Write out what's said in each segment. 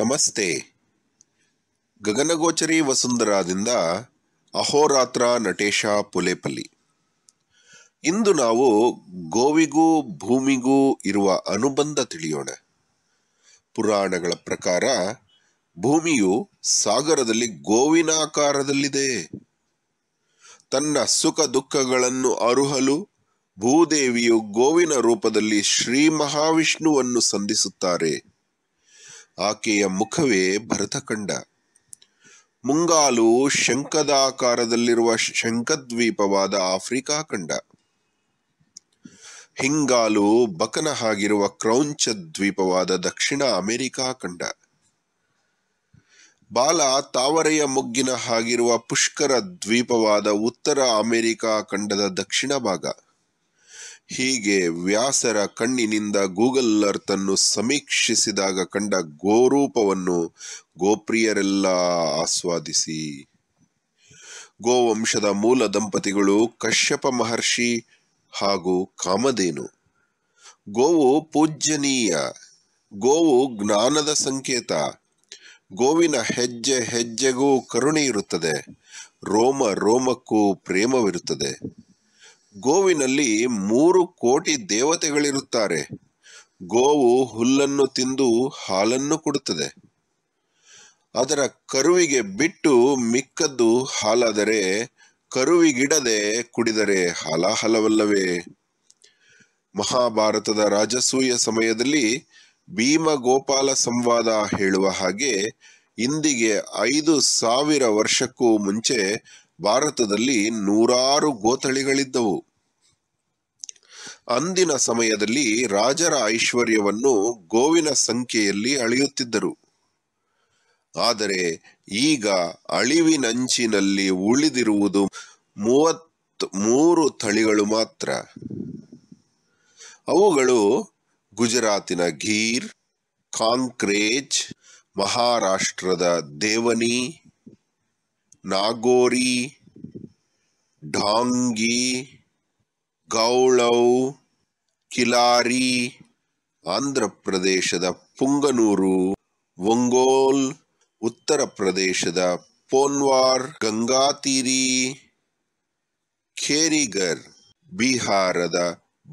ನಮಸ್ತೆ ಗಗನಗೋಚರಿ ವಸುಂಧರಾದಿಂದ ಅಹೋರಾತ್ರ ನಟೇಶ ಪುಲೆಪಲ್ಲಿ ಇಂದು ನಾವು ಗೋವಿಗೂ ಭೂಮಿಗೂ ಇರುವ ಅನುಬಂಧ ತಿಳಿಯೋಣ ಪುರಾಣಗಳ ಪ್ರಕಾರ ಭೂಮಿಯು ಸಾಗರದಲ್ಲಿ ಗೋವಿನಾಕಾರದಲ್ಲಿದೆ ತನ್ನ ಸುಖ ದುಃಖಗಳನ್ನು ಅರುಹಲು ಭೂದೇವಿಯು ಗೋವಿನ ರೂಪದಲ್ಲಿ ಶ್ರೀ ಮಹಾವಿಷ್ಣುವನ್ನು ಸಂಧಿಸುತ್ತಾರೆ ಆಕೆಯ ಮುಖವೇ ಭರತಖಂಡ ಮುಂಗಾಲು ಶಂಕದಾಕಾರದಲ್ಲಿರುವ ಶಂಕದ್ವೀಪವಾದ ಆಫ್ರಿಕಾ ಖಂಡ ಹಿಂಗಾಲು ಬಕನ ಹಾಗಿರುವ ಕ್ರೌಂಚ ದ್ವೀಪವಾದ ದಕ್ಷಿಣ ಅಮೆರಿಕಾ ಖಂಡ ಬಾಲ ತಾವರೆಯ ಮುಗ್ಗಿನ ಹಾಗಿರುವ ಪುಷ್ಕರ ದ್ವೀಪವಾದ ಉತ್ತರ ಅಮೆರಿಕಾ ಖಂಡದ ದಕ್ಷಿಣ ಭಾಗ ಹೀಗೆ ವ್ಯಾಸರ ಕಣ್ಣಿನಿಂದ ಗೂಗಲ್ ಅರ್ತ್ ಅನ್ನು ಸಮೀಕ್ಷಿಸಿದಾಗ ಕಂಡ ಗೋರೂಪವನ್ನು ಗೋಪ್ರಿಯರೆಲ್ಲ ಆಸ್ವಾದಿಸಿ ಗೋವಂಶದ ಮೂಲ ದಂಪತಿಗಳು ಕಶ್ಯಪ ಮಹರ್ಷಿ ಹಾಗೂ ಕಾಮಧೇನು ಗೋವು ಪೂಜ್ಯನೀಯ ಗೋವು ಜ್ಞಾನದ ಸಂಕೇತ ಗೋವಿನ ಹೆಜ್ಜೆ ಹೆಜ್ಜೆಗೂ ಕರುಣೆ ಇರುತ್ತದೆ ರೋಮ ರೋಮಕ್ಕೂ ಪ್ರೇಮವಿರುತ್ತದೆ ಗೋವಿನಲ್ಲಿ ಮೂರು ಕೋಟಿ ದೇವತೆಗಳಿರುತ್ತಾರೆ ಗೋವು ಹುಲ್ಲನ್ನು ತಿಂದು ಹಾಲನ್ನು ಕೊಡುತ್ತದೆ ಅದರ ಕರುವಿಗೆ ಬಿಟ್ಟು ಮಿಕ್ಕದ್ದು ಹಾಲಾದರೆ ಕರುವಿಗಿಡದೆ ಕುಡಿದರೆ ಹಾಲಾಹಲವಲ್ಲವೇ ಮಹಾಭಾರತದ ರಾಜಸೂಯ ಸಮಯದಲ್ಲಿ ಭೀಮಗೋಪಾಲ ಸಂವಾದ ಹೇಳುವ ಹಾಗೆ ಇಂದಿಗೆ ಐದು ಸಾವಿರ ವರ್ಷಕ್ಕೂ ಮುಂಚೆ ಭಾರತದಲ್ಲಿ ನೂರಾರು ಗೋತಳಿಗಳಿದ್ದವು ಅಂದಿನ ಸಮಯದಲ್ಲಿ ರಾಜರ ಐಶ್ವರ್ಯವನ್ನು ಗೋವಿನ ಸಂಖ್ಯೆಯಲ್ಲಿ ಅಳೆಯುತ್ತಿದ್ದರು ಆದರೆ ಈಗ ಅಳಿವಿನಂಚಿನಲ್ಲಿ ಉಳಿದಿರುವುದು ಮೂವತ್ ಮೂರು ತಳಿಗಳು ಮಾತ್ರ ಅವುಗಳು ಗುಜರಾತಿನ ಘೀರ್ ಕಾಂಕ್ರೇಜ್ ಮಹಾರಾಷ್ಟ್ರದ ದೇವನಿ ನಾಗೋರಿ ಢಾಂಗಿ ಗೌಳೌ ಕಿಲಾರಿ ಆಂಧ್ರ ಪ್ರದೇಶದ ಪುಂಗನೂರು ಒಂಗೋಲ್ ಉತ್ತರ ಪ್ರದೇಶದ ಪೋನ್ವಾರ್ ಗಂಗಾತೀರಿ ಖೇರಿಗರ್ ಬಿಹಾರದ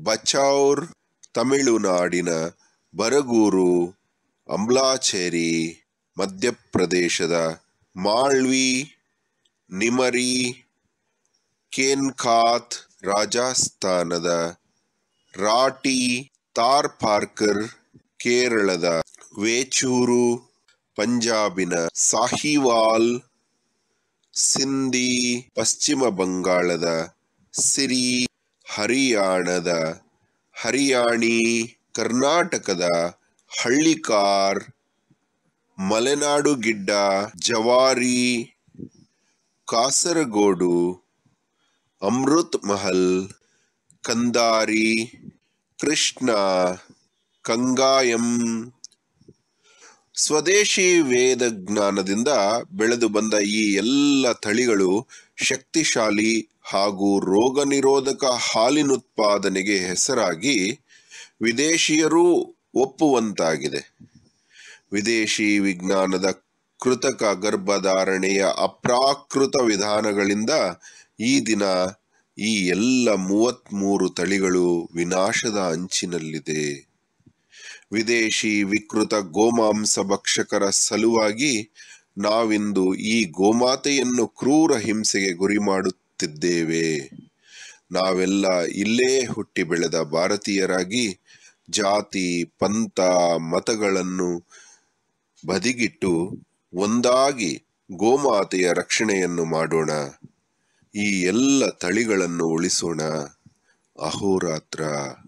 ಬಚೌರ್ ತಮಿಳುನಾಡಿನ ಬರಗೂರು ಅಂಬ್ಲಾಚೇರಿ ಮಧ್ಯಪ್ರದೇಶದ ಮಾಳ್ವಿ ನಿಮರಿ ಕೇನ್ಖಾತ್ ರಾಜಸ್ಥಾನದ ರಾಟಿ ತಾರ್ ಪಾರ್ಕರ್ ಕೇರಳದ ವೇಚೂರು ಪಂಜಾಬಿನ ಸಾಹಿವಾಲ್ ಸಿಂಧಿ ಪಶ್ಚಿಮ ಬಂಗಾಳದ ಸಿರಿ ಹರಿಯಾಣದ ಹರಿಯಾಣಿ ಕರ್ನಾಟಕದ ಹಳ್ಳಿಕಾರ್ ಮಲೆನಾಡು ಗಿಡ್ಡ ಜವಾರಿ ಕಾಸರಗೋಡು ಅಮೃತ್ ಮಹಲ್ ಕಂದಾರಿ ಕೃಷ್ಣ ಕಂಗಾಯಂ ಸ್ವದೇಶಿ ವೇದ ಜ್ಞಾನದಿಂದ ಬೆಳೆದು ಬಂದ ಈ ಎಲ್ಲ ತಳಿಗಳು ಶಕ್ತಿಶಾಲಿ ಹಾಗೂ ರೋಗ ನಿರೋಧಕ ಉತ್ಪಾದನೆಗೆ ಹೆಸರಾಗಿ ವಿದೇಶಿಯರೂ ಒಪ್ಪುವಂತಾಗಿದೆ ವಿದೇಶಿ ವಿಜ್ಞಾನದ ಕೃತಕ ಗರ್ಭಧಾರಣೆಯ ಅಪ್ರಾಕೃತ ವಿಧಾನಗಳಿಂದ ಈ ದಿನ ಈ ಎಲ್ಲ ಮೂರು ತಳಿಗಳು ವಿನಾಶದ ಅಂಚಿನಲ್ಲಿದೆ ವಿದೇಶಿ ವಿಕೃತ ಗೋಮಾಂಸ ಭಕ್ಷಕರ ಸಲುವಾಗಿ ನಾವಿಂದು ಈ ಗೋಮಾತೆಯನ್ನು ಕ್ರೂರ ಹಿಂಸೆಗೆ ಗುರಿ ಮಾಡುತ್ತಿದ್ದೇವೆ ನಾವೆಲ್ಲ ಇಲ್ಲೇ ಹುಟ್ಟಿ ಬೆಳೆದ ಭಾರತೀಯರಾಗಿ ಜಾತಿ ಪಂಥ ಮತಗಳನ್ನು ಬದಿಗಿಟ್ಟು ಒಂದಾಗಿ ಗೋಮಾತೆಯ ರಕ್ಷಣೆಯನ್ನು ಮಾಡೋಣ ಈ ಎಲ್ಲ ತಳಿಗಳನ್ನು ಉಳಿಸೋಣ ಅಹೋರಾತ್ರ